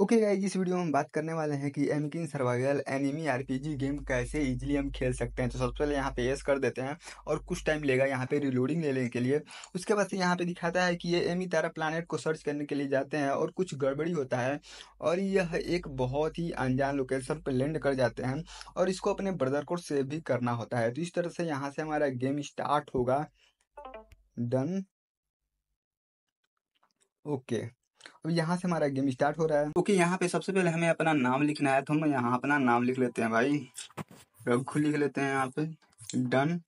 Okay okay guys इस video में हम बात करने वाले हैं कि Amikin survival anime RPG game कैसे इजीली हम खेल सकते हैं तो सबसे पहले यहाँ पे एस कर देते हैं और कुछ टाइम लेगा यहाँ पे रिलोडिंग लेने के लिए उसके बाद से यहाँ पे दिखाता है कि ये एमी तारा प्लानट को सर्च करने के लिए जाते हैं और कुछ गड़बड़ी होता है और यह एक बहुत ही अनजान लोकेशन पर लैंड कर जाते हैं और इसको अपने ब्रदर को सेव भी करना होता है तो इस तरह से यहाँ से हमारा गेम स्टार्ट होगा डन ओके okay. अब यहाँ से हमारा गेम स्टार्ट हो रहा है ओके यहाँ पे सबसे पहले हमें अपना नाम लिखना है तो हम यहाँ अपना नाम लिख लेते हैं भाई रघु लिख लेते हैं यहाँ पे डन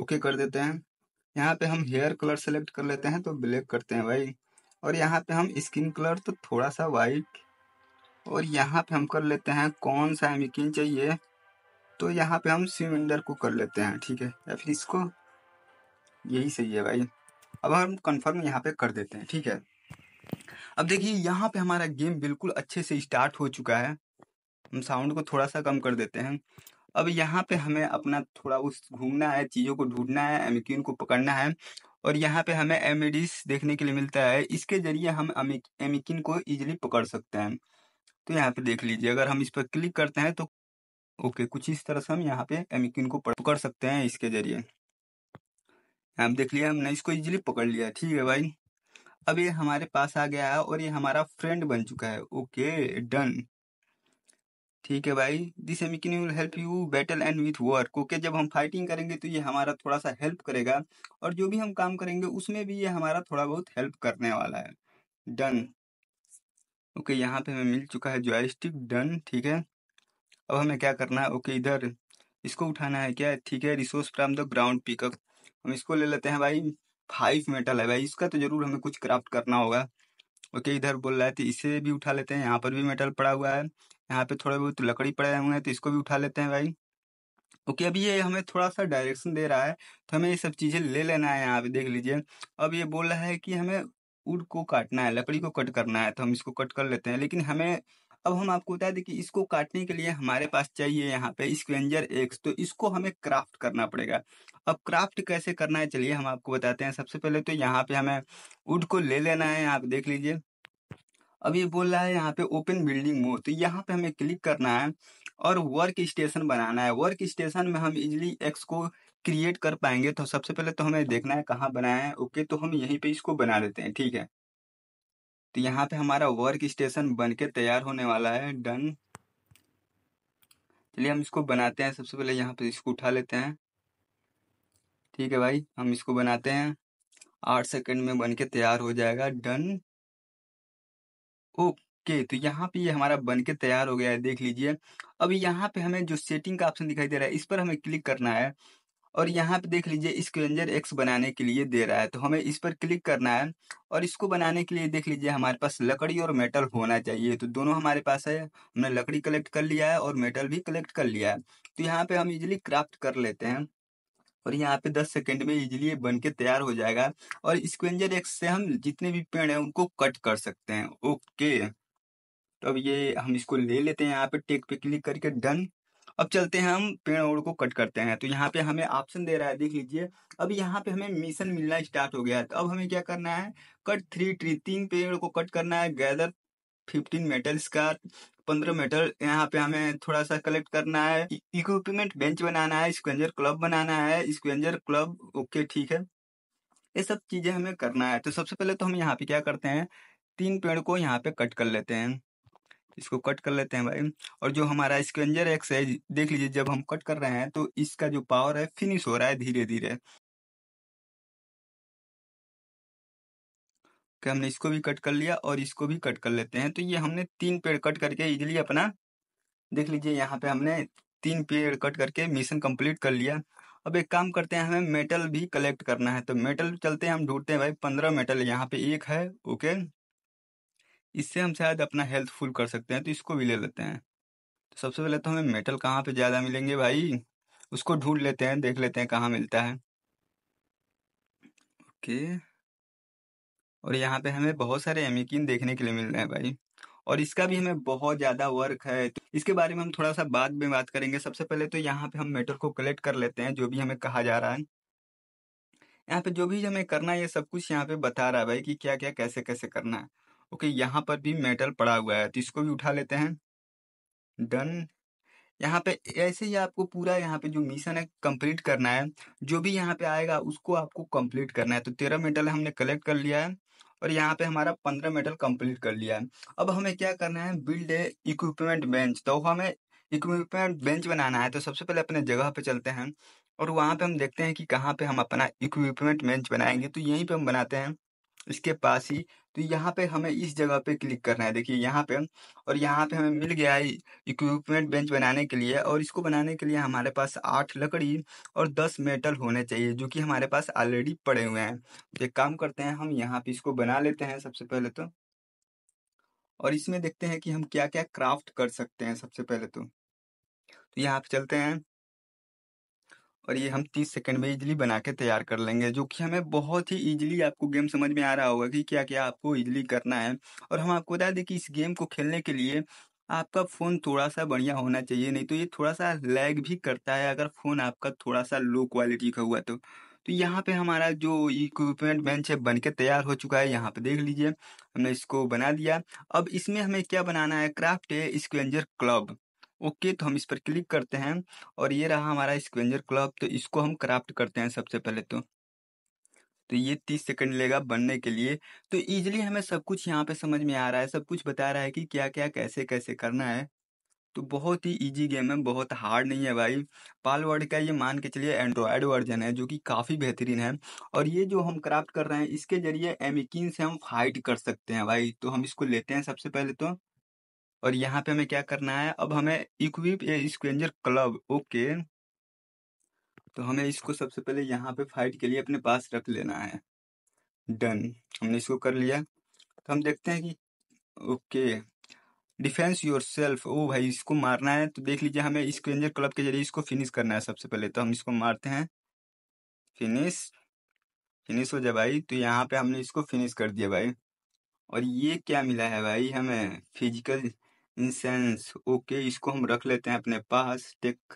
ओके कर देते हैं यहाँ पे हम हेयर कलर सेलेक्ट कर लेते हैं तो ब्लैक करते हैं भाई और यहाँ पे हम स्किन कलर तो थोड़ा सा वाइट और यहाँ पे हम कर लेते हैं कौन सा एमिकिन चाहिए तो यहाँ पे हम सिलेंडर को कर लेते हैं ठीक है या फिर इसको यही सही है भाई अब हम कंफर्म यहाँ पे कर देते हैं ठीक है अब देखिए यहाँ पे हमारा गेम बिल्कुल अच्छे से स्टार्ट हो चुका है हम साउंड को थोड़ा सा कम कर देते हैं अब यहाँ पे हमें अपना थोड़ा उस घूमना है चीज़ों को ढूंढना है एमिक्यून को पकड़ना है और यहाँ पे हमें एमिडिस देखने के लिए मिलता है इसके जरिए हम एमिकिन को इजीली पकड़ सकते हैं तो यहाँ पे देख लीजिए अगर हम इस पर क्लिक करते हैं तो ओके कुछ इस तरह से हम यहाँ पे एमिकिन को पकड़ सकते हैं इसके जरिए आप देख लिया हमने इसको इजीली पकड़ लिया ठीक है भाई अब ये हमारे पास आ गया है और ये हमारा फ्रेंड बन चुका है ओके डन ठीक है भाई this Amikin will help you battle and with work okay जब हम फाइटिंग करेंगे तो ये हमारा थोड़ा सा हेल्प करेगा और जो भी हम काम करेंगे उसमें भी ये हमारा थोड़ा बहुत हेल्प करने वाला है डन ओके यहाँ पे हमें मिल चुका है जॉयस्टिक डन ठीक है अब हमें क्या करना है ओके इधर इसको उठाना है क्या ठीक है resource from the ground pick up हम इसको ले लेते हैं भाई फाइव मेटल है भाई इसका तो जरूर हमें कुछ क्राफ्ट करना होगा ओके इधर बोल रहा है तो इसे भी उठा लेते हैं यहाँ पर भी मेटल पड़ा हुआ है यहाँ पे थोड़े बहुत लकड़ी पड़े हुए हैं तो इसको भी उठा लेते हैं भाई ओके अभी ये हमें थोड़ा सा डायरेक्शन दे रहा है तो हमें ये सब चीज़ें ले लेना है यहाँ पे देख लीजिए अब ये बोल रहा है कि हमें उड को काटना है लकड़ी को कट करना है तो हम इसको कट कर लेते हैं लेकिन हमें अब हम आपको बता दें कि इसको काटने के लिए हमारे पास चाहिए यहाँ पे स्क्वेंजर एक्स तो इसको हमें क्राफ्ट करना पड़ेगा अब क्राफ्ट कैसे करना है चलिए हम आपको बताते हैं सबसे पहले तो यहाँ पे हमें वुड को ले लेना है आप देख लीजिए अब ये बोल रहा है यहाँ पे ओपन बिल्डिंग मोड तो यहाँ पे हमें क्लिक करना है और वर्क स्टेशन बनाना है वर्क स्टेशन में हम इजिली एक्स को क्रिएट कर पाएंगे तो सबसे पहले तो हमें देखना है कहाँ बनाया है ओके तो हम यहीं पे इसको बना लेते हैं ठीक है तो यहाँ पे हमारा वर्क स्टेशन बन के तैयार होने वाला है डन चलिए हम इसको बनाते हैं सबसे पहले यहाँ पे इसको उठा लेते हैं ठीक है भाई हम इसको बनाते हैं आठ सेकंड में बन के तैयार हो जाएगा डन ओके तो यहाँ पे ये यह हमारा बन के तैयार हो गया है देख लीजिए अब यहाँ पे हमें जो सेटिंग का ऑप्शन दिखाई दे रहा है इस पर हमें क्लिक करना है और यहाँ पे देख लीजिए स्क्वेंजर एक्स बनाने के लिए दे रहा है तो हमें इस पर क्लिक करना है और इसको बनाने के लिए देख लीजिए हमारे पास लकड़ी और मेटल होना चाहिए तो दोनों हमारे पास है हमने लकड़ी कलेक्ट कर लिया है और मेटल भी कलेक्ट कर लिया है तो यहाँ पे हम इजिली क्राफ्ट कर लेते हैं और यहाँ पे 10 सेकंड में इजीली बन के तैयार हो जाएगा और स्क्वेंजर एक्स से हम जितने भी पेड़ हैं उनको कट कर सकते हैं ओके तो अब ये हम इसको ले लेते हैं यहाँ पे टेक पे क्लिक करके डन अब चलते हैं हम पेड़ ओड़ को कट करते हैं तो यहाँ पे हमें ऑप्शन दे रहा है देख लीजिए अब यहाँ पे हमें मिशन मिलना स्टार्ट हो गया है तो अब हमें क्या करना है कट थ्री ट्री तीन पेड़ को कट करना है गैदर फिफ्टीन मेटल्स का पंद्रह मेटल यहाँ पे हमें थोड़ा सा कलेक्ट करना है इक्विपमेंट बेंच बनाना है स्क्वेंजर क्लब बनाना है स्क्वेंजर क्लब ओके ठीक है ये सब चीजें हमें करना है तो सबसे पहले तो हम यहाँ पे क्या करते हैं तीन पेड़ को यहाँ पे कट कर लेते हैं इसको कट कर लेते हैं भाई और जो हमारा स्क्रेंजर एक्स है देख लीजिए जब हम कट कर रहे हैं तो इसका जो पावर है फिनिश हो रहा है धीरे धीरे कि हमने इसको भी कट कर लिया और इसको भी कट कर लेते हैं तो ये हमने तीन पेड़ कट करके इजिली अपना देख लीजिए यहाँ पे हमने तीन पेड़ कट करके मिशन कंप्लीट कर लिया अब एक काम करते हैं हमें मेटल भी कलेक्ट करना है तो मेटल चलते हैं हम ढूंढते हैं भाई पंद्रह मेटल यहाँ पे एक है ओके इससे हम शायद अपना हेल्थ फुल कर सकते हैं तो इसको भी ले लेते हैं तो सबसे पहले तो हमें मेटल कहाँ पे ज़्यादा मिलेंगे भाई उसको ढूंढ लेते हैं देख लेते हैं कहाँ मिलता है ओके और यहाँ पे हमें बहुत सारे एमिकिन देखने के लिए मिल रहे हैं भाई और इसका भी हमें बहुत ज़्यादा वर्क है तो इसके बारे में हम थोड़ा सा बाद में बात करेंगे सबसे पहले तो यहाँ पे हम मेटल को कलेक्ट कर लेते हैं जो भी हमें कहा जा रहा है यहाँ पे जो भी हमें करना है ये सब कुछ यहाँ पे बता रहा है भाई कि क्या क्या कैसे कैसे करना है ओके यहाँ पर भी मेटल पड़ा हुआ है तो इसको भी उठा लेते हैं डन यहाँ पे ऐसे ही आपको पूरा यहाँ पे जो मिशन है कंप्लीट करना है जो भी यहाँ पे आएगा उसको आपको कंप्लीट करना है तो तेरह मेटल हमने कलेक्ट कर लिया है और यहाँ पे हमारा पंद्रह मेडल कंप्लीट कर लिया है अब हमें क्या करना है बिल्ड ए इक्विपमेंट बेंच तो हमें इक्विपमेंट बेंच बनाना है तो सबसे पहले अपने जगह पे चलते हैं और वहाँ पे हम देखते हैं कि कहाँ पे हम अपना इक्विपमेंट बेंच बनाएंगे तो यहीं पे हम बनाते हैं इसके पास ही तो यहाँ पे हमें इस जगह पे क्लिक करना है देखिए यहाँ पे और यहाँ पे हमें मिल गया है इक्विपमेंट बेंच बनाने के लिए और इसको बनाने के लिए हमारे पास आठ लकड़ी और दस मेटल होने चाहिए जो कि हमारे पास ऑलरेडी पड़े हुए हैं तो एक काम करते हैं हम यहाँ पे इसको बना लेते हैं सबसे पहले तो और इसमें देखते हैं कि हम क्या क्या क्राफ्ट कर सकते हैं सबसे पहले तो, तो यहाँ पे चलते हैं और ये हम 30 सेकंड में इजिली बना के तैयार कर लेंगे जो कि हमें बहुत ही इजीली आपको गेम समझ में आ रहा होगा कि क्या क्या आपको इजीली करना है और हम आपको बता दें कि इस गेम को खेलने के लिए आपका फ़ोन थोड़ा सा बढ़िया होना चाहिए नहीं तो ये थोड़ा सा लैग भी करता है अगर फ़ोन आपका थोड़ा सा लो क्वालिटी का हुआ तो तो यहाँ पे हमारा जो इक्विपमेंट बेंच है बन के तैयार हो चुका है यहाँ पे देख लीजिए हमने इसको बना दिया अब इसमें हमें क्या बनाना है क्राफ्ट है स्क्वेंजर क्लब ओके तो हम इस पर क्लिक करते हैं और ये रहा हमारा स्क्वेंजर क्लब तो इसको हम क्राफ्ट करते हैं सबसे पहले तो तो ये तीस सेकंड लेगा बनने के लिए तो इजीली हमें सब कुछ यहाँ पे समझ में आ रहा है सब कुछ बता रहा है कि क्या क्या कैसे कैसे करना है तो बहुत ही इजी गेम है बहुत हार्ड नहीं है भाई पालवर्ड का ये मान के चलिए एंड्रॉयड वर्जन है जो कि काफ़ी बेहतरीन है और ये जो हम क्राफ्ट कर रहे हैं इसके जरिए एमिकिन से हम फाइट कर सकते हैं भाई तो हम इसको लेते हैं सबसे पहले तो और यहाँ पे हमें क्या करना है अब हमें equip a scavenger club okay तो हमें इसको सबसे पहले यहाँ पे फाइट के लिए अपने पास रख लेना है डन हमने इसको कर लिया तो हम देखते हैं कि ओके डिफेंस योर सेल्फ ओ भाई इसको मारना है तो देख लीजिए हमें स्क्वेंजर क्लब के जरिए इसको फिनिश करना है सबसे पहले तो हम इसको मारते हैं फिनिश फिनिश हो जाए भाई तो यहाँ पे हमने इसको फिनिश कर दिया भाई और ये क्या मिला है भाई हमें फिजिकल इंसेंस ओके इसको हम रख लेते हैं अपने पास टेक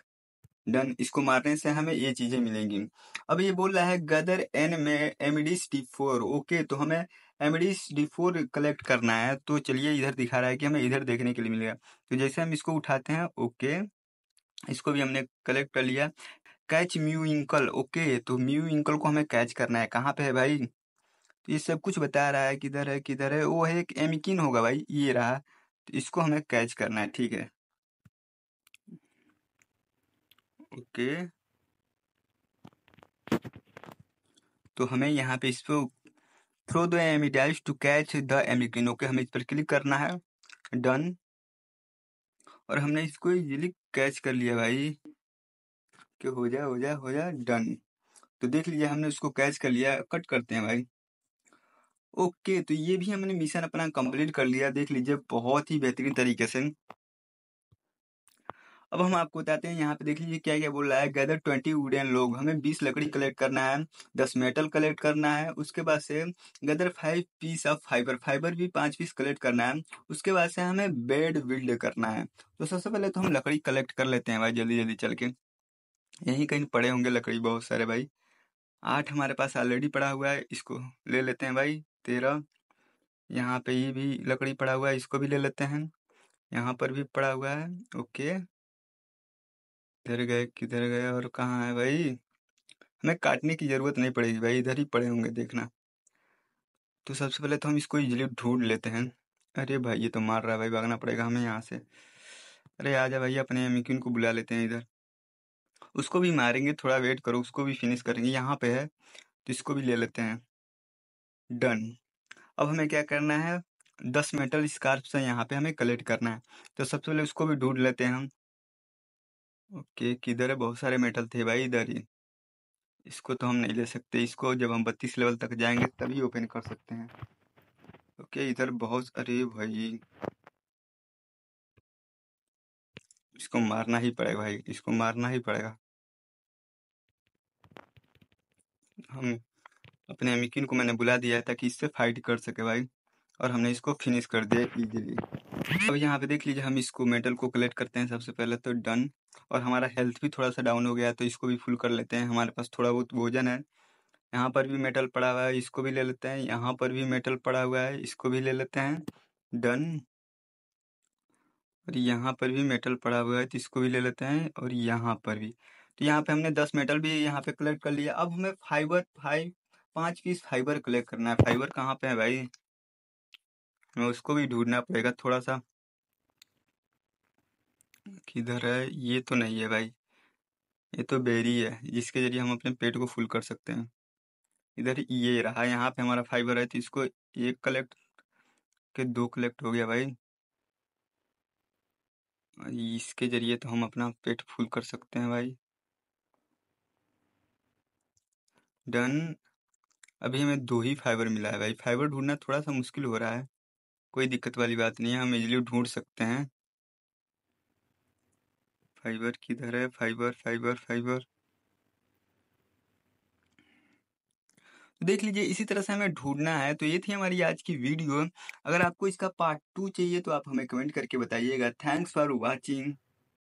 डन इसको मारने से हमें ये चीजें मिलेंगी अब ये बोल रहा है गदर एन में एमडीस डी फोर ओके तो हमें एमडीस डी फोर कलेक्ट करना है तो चलिए इधर दिखा रहा है कि हमें इधर देखने के लिए मिलेगा तो जैसे हम इसको उठाते हैं ओके इसको भी हमने कलेक्ट कर लिया कैच म्यू इंकल ओके तो म्यू इंकल को हमें कैच करना है कहाँ पे है भाई तो ये सब कुछ बता रहा है किधर है किधर है वो है एक एमिकिन e होगा भाई ये रहा इसको हमें कैच करना है ठीक है ओके तो हमें यहाँ पे इसको थ्रो द एमिडाइज टू कैच द एमिक्लिन ओके हमें इस पर क्लिक करना है डन और हमने इसको इजीली कैच कर लिया भाई कि हो जाए हो जाए हो जाए डन तो देख लीजिए हमने उसको कैच कर लिया कट करते हैं भाई ओके तो ये भी हमने मिशन अपना कंप्लीट कर लिया देख लीजिए बहुत ही बेहतरीन तरीके से अब हम आपको बताते हैं यहाँ पे देख लीजिए क्या क्या बोल रहा है गैदर ट्वेंटी वुडन लोग हमें बीस लकड़ी कलेक्ट करना है दस मेटल कलेक्ट करना है उसके बाद से gather five piece of fiber fiber भी पांच पीस कलेक्ट करना है उसके बाद से हमें बेड बिल्ड करना है तो सबसे पहले तो हम लकड़ी कलेक्ट कर लेते हैं भाई जल्दी जल्दी चल के यहीं कहीं पड़े होंगे लकड़ी बहुत सारे भाई आठ हमारे पास ऑलरेडी पड़ा हुआ है इसको ले लेते हैं भाई तेरह यहाँ पे ये भी लकड़ी पड़ा हुआ है इसको भी ले लेते हैं यहाँ पर भी पड़ा हुआ है ओके इधर गए किधर गए और कहाँ है भाई हमें काटने की ज़रूरत नहीं पड़ेगी भाई इधर ही पड़े होंगे देखना तो सबसे पहले तो हम इसको इजली ढूंढ लेते हैं अरे भाई ये तो मार रहा है भाई भागना पड़ेगा हमें यहाँ से अरे आजा भाई अपने एमिक्यून को बुला लेते हैं इधर उसको भी मारेंगे थोड़ा वेट करो उसको भी फिनिश करेंगे यहाँ पे है तो इसको भी ले लेते हैं डन अब हमें क्या करना है दस मेटल स्कार्फ से यहाँ पे हमें कलेक्ट करना है तो सबसे पहले उसको भी ढूंढ लेते हैं हम ओके किधर है बहुत सारे मेटल थे भाई इधर ही इसको तो हम नहीं ले सकते इसको जब हम बत्तीस लेवल तक जाएंगे तभी ओपन कर सकते हैं ओके इधर बहुत अरे भाई इसको मारना ही पड़ेगा भाई इसको मारना ही पड़ेगा हम अपने अमिकिन को मैंने बुला दिया ताकि इससे फाइट कर सके भाई और हमने इसको फिनिश कर दिया इजीली अब यहाँ पे देख लीजिए हम इसको मेटल को कलेक्ट करते हैं सबसे पहले तो डन और हमारा हेल्थ भी थोड़ा सा डाउन हो गया तो इसको भी फुल कर लेते हैं हमारे पास थोड़ा बहुत भोजन है यहाँ पर भी मेटल पड़ा हुआ है इसको भी ले लेते हैं यहाँ पर भी मेटल पड़ा हुआ है इसको भी ले लेते हैं डन और यहाँ पर भी मेटल पड़ा हुआ है तो इसको भी ले लेते हैं और यहाँ पर भी तो यहाँ पे हमने दस मेटल भी यहाँ पे कलेक्ट कर लिया अब हमें फाइबर फाइव पांच पीस फाइबर कलेक्ट करना है फाइबर कहाँ पे है भाई उसको भी ढूंढना पड़ेगा थोड़ा सा किधर है ये तो नहीं है भाई ये तो बेरी है जिसके जरिए हम अपने पेट को फुल कर सकते हैं इधर ये रहा यहाँ पे हमारा फाइबर है तो इसको एक कलेक्ट के दो कलेक्ट हो गया भाई इसके जरिए तो हम अपना पेट फुल कर सकते हैं भाई डन अभी हमें दो ही फाइबर मिला है भाई फाइबर ढूंढना थोड़ा सा मुश्किल हो रहा है कोई दिक्कत वाली बात नहीं है हम इजली ढूंढ सकते हैं फाइबर किधर है फाइबर फाइबर फाइबर देख लीजिए इसी तरह से हमें ढूंढना है तो ये थी हमारी आज की वीडियो अगर आपको इसका पार्ट टू चाहिए तो आप हमें कमेंट करके बताइएगा थैंक्स फॉर वॉचिंग